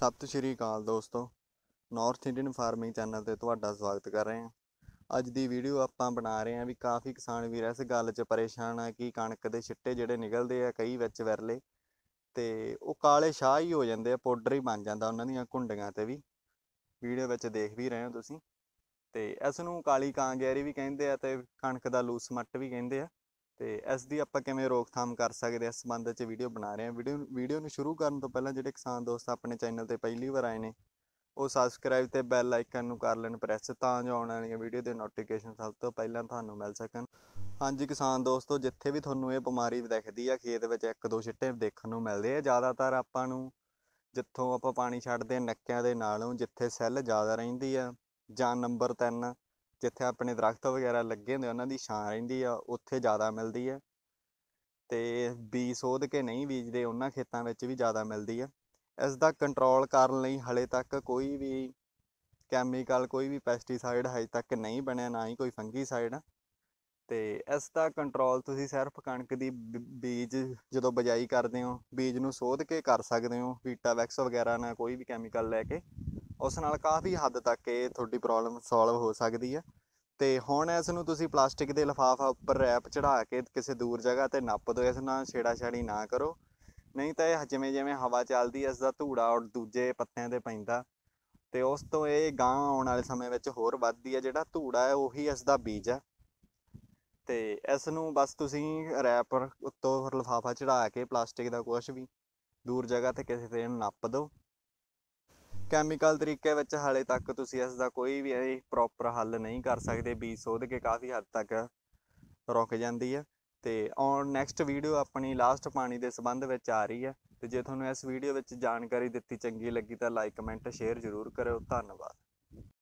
ਸਤਿ ਸ਼੍ਰੀ ਅਕਾਲ ਦੋਸਤੋ north Indian farming channel ਤੇ ਤੁਹਾਡਾ ਸਵਾਗਤ ਕਰ ਰਹੇ ਹਾਂ ਅੱਜ ਦੀ ਵੀਡੀਓ ਆਪਾਂ ਬਣਾ ਰਹੇ ਹਾਂ ਵੀ ਕਾਫੀ ਕਿਸਾਨ ਵੀਰ ਇਸ ਗੱਲ 'ਚ ਪਰੇਸ਼ਾਨ ਆ ਕਿ ਕਣਕ ਦੇ ਛਿੱਟੇ ਜਿਹੜੇ ਨਿਕਲਦੇ ਆ ਕਈ ਵਿੱਚ ਵਿਰਲੇ ਤੇ ਉਹ ਕਾਲੇ ਸ਼ਾਹ ਹੀ ਹੋ ਜਾਂਦੇ ਆ ਪਾਊਡਰ ਹੀ ਬਣ ਜਾਂਦਾ ਉਹਨਾਂ ਦੀਆਂ ਕੁੰਡੀਆਂ ਤੇ ਵੀ ਵੀਡੀਓ ਵਿੱਚ ਦੇਖ ਵੀ ਰਹੇ ਹੋ ਤੁਸੀਂ ਤੇ ਇਸ ਨੂੰ ਕਾਲੀ ਕਾਂਗਿਆਰੀ ਵੀ ਕਹਿੰਦੇ ਆ ਤੇ ਕਣਕ ਦਾ ਲੂਸ ਮੱਟ ਵੀ ਕਹਿੰਦੇ ਆ ਤੇ ਇਸ ਦੀ ਆਪਾਂ ਕਿਵੇਂ ਰੋਕਥਾਮ ਕਰ ਸਕਦੇ ਆ ਇਸ ਸੰਬੰਧ ਵਿੱਚ ਵੀਡੀਓ ਬਣਾ ਰਹੇ ਆ ਵੀਡੀਓ ਵੀਡੀਓ ਨੂੰ ਸ਼ੁਰੂ ਕਰਨ ਤੋਂ ਪਹਿਲਾਂ ਜਿਹੜੇ ਕਿਸਾਨ ਦੋਸਤ ਆਪਣੇ ਚੈਨਲ ਤੇ ਪਹਿਲੀ ਵਾਰ ਆਏ ਨੇ ਉਹ ਸਬਸਕ੍ਰਾਈਬ ਤੇ ਬੈਲ ਆਈਕਨ ਨੂੰ ਕਰ ਲੈਣ ਪ੍ਰੈਸ ਤਾਂ ਜੋ ਆਉਣ ਵਾਲੀਆਂ ਵੀਡੀਓ ਦੇ ਨੋਟੀਫਿਕੇਸ਼ਨ ਸਭ ਤੋਂ ਪਹਿਲਾਂ ਤੁਹਾਨੂੰ ਮਿਲ ਸਕਣ ਹਾਂਜੀ ਕਿਸਾਨ ਦੋਸਤੋ ਜਿੱਥੇ ਵੀ ਤੁਹਾਨੂੰ ਇਹ ਬਿਮਾਰੀ ਦਿਖਦੀ ਆ ਖੇਤ ਵਿੱਚ ਇੱਕ ਦੋ ਛਿੱਟੇ ਦੇਖਣ ਨੂੰ ਮਿਲਦੇ ਆ ਜ਼ਿਆਦਾਤਰ ਆਪਾਂ ਨੂੰ ਜਿੱਥੋਂ ਆਪਾਂ ਪਾਣੀ ਛੱਡਦੇ ਨੱਕਿਆਂ ਦੇ ਨਾਲੋਂ ਜਿੱਥੇ ਸੈੱਲ ਜ਼ਿਆਦਾ ਰਹਿੰਦੀ ਆ ਜਾਂ ਨੰਬਰ 3 ਜਿੱਥੇ ਆਪਣੇ ਦਰਖਤ ਵਗੈਰਾ ਲੱਗੇ ਹੁੰਦੇ ਉਹਨਾਂ ਦੀ ਛਾਂ ਰਹਿੰਦੀ ਆ ਉੱਥੇ ਜ਼ਿਆਦਾ ਮਿਲਦੀ ਆ ਤੇ ਬੀ ਸੋਧ ਕੇ ਨਹੀਂ ਬੀਜਦੇ ਉਹਨਾਂ ਖੇਤਾਂ ਵਿੱਚ ਵੀ ਜ਼ਿਆਦਾ ਮਿਲਦੀ ਆ ਇਸ ਦਾ ਕੰਟਰੋਲ ਕਰਨ ਲਈ ਹਲੇ ਤੱਕ ਕੋਈ ਵੀ ਕੈਮੀਕਲ ਕੋਈ ਵੀ ਪੈਸਟੀਸਾਈਡ ਹਜੇ ਤੱਕ ਨਹੀਂ ਬਣਿਆ ਨਾ ਹੀ ਕੋਈ ਫੰਗੀਸਾਈਡ ਤੇ ਇਸ ਦਾ ਕੰਟਰੋਲ ਤੁਸੀਂ ਸਿਰਫ ਕਣਕ ਦੀ ਬੀਜ ਜਦੋਂ ਬਜਾਈ ਕਰਦੇ ਹੋ ਬੀਜ ਨੂੰ ਸੋਧ ਕੇ ਕਰ ਸਕਦੇ ਹੋ ਵੀਟਾਵੈਕਸ ਵਗੈਰਾ ਨਾਲ ਕੋਈ ਵੀ ਕੈਮੀਕਲ ਲੈ ਕੇ ਉਸ ਨਾਲ ਕਾਫੀ ਹੱਦ ਤੱਕ ਇਹ ਤੁਹਾਡੀ ਪ੍ਰੋਬਲਮ ਸੋਲਵ ਹੋ ਸਕਦੀ ਹੈ ਤੇ ਹੁਣ ਇਸ ਨੂੰ ਤੁਸੀਂ ਪਲਾਸਟਿਕ ਦੇ ਲਫਾਫਾ ਉੱਪਰ ਰੈਪ ਚੜਾ ਕੇ ਕਿਸੇ ਦੂਰ ਜਗ੍ਹਾ ਤੇ ਨੱਪ ਦਿਓ ਇਸ ਨਾਲ ਛਾੜੀ ਨਾ ਕਰੋ ਨਹੀਂ ਤਾਂ ਇਹ ਜਿਵੇਂ ਜਿਵੇਂ ਹਵਾ ਚੱਲਦੀ ਹੈ ਇਸ ਦਾ ਧੂੜਾ ਔਰ ਦੂਜੇ ਪੱਤਿਆਂ ਤੇ ਪੈਂਦਾ ਤੇ ਉਸ ਤੋਂ ਇਹ ਗਾਂ ਆਉਣ ਵਾਲੇ ਸਮੇਂ ਵਿੱਚ ਹੋਰ ਵੱਧਦੀ ਹੈ ਜਿਹੜਾ ਧੂੜਾ ਹੈ ਉਹੀ ਇਸ ਦਾ ਬੀਜ ਹੈ ਤੇ ਇਸ ਨੂੰ ਬਸ ਤੁਸੀਂ ਰੈਪਰ ਉੱਤੋਂ ਲਫਾਫਾ ਚੜਾ ਕੇ ਪਲਾਸਟਿਕ ਦਾ ਕੁਝ ਵੀ ਦੂਰ ਜਗ੍ਹਾ ਤੇ ਕਿਸੇ ਤੇ ਨੱਪ ਦਿਓ ਕੈਮੀਕਲ ਤਰੀਕੇ ਵਿੱਚ ਹਾਲੇ ਤੱਕ ਤੁਸੀਂ ਇਸ ਦਾ ਕੋਈ ਵੀ ਪ੍ਰੋਪਰ ਹੱਲ ਨਹੀਂ ਕਰ ਸਕਦੇ ਬੀਜ ਸੋਧ ਕੇ ਕਾਫੀ ਹੱਦ ਤੱਕ ਰੁਕ ਜਾਂਦੀ ਹੈ ਤੇ ਔਨ ਨੈਕਸਟ ਵੀਡੀਓ ਆਪਣੀ ਲਾਸਟ ਪਾਣੀ ਦੇ ਸੰਬੰਧ ਵਿੱਚ ਆ ਰਹੀ ਹੈ ਤੇ ਜੇ ਤੁਹਾਨੂੰ ਇਸ ਵੀਡੀਓ ਵਿੱਚ ਜਾਣਕਾਰੀ ਦਿੱਤੀ ਚੰਗੀ ਲੱਗੀ ਤਾਂ ਲਾਈਕ ਕਮੈਂਟ ਸ਼ੇਅਰ ਜ਼ਰੂਰ ਕਰਿਓ ਧੰਨਵਾਦ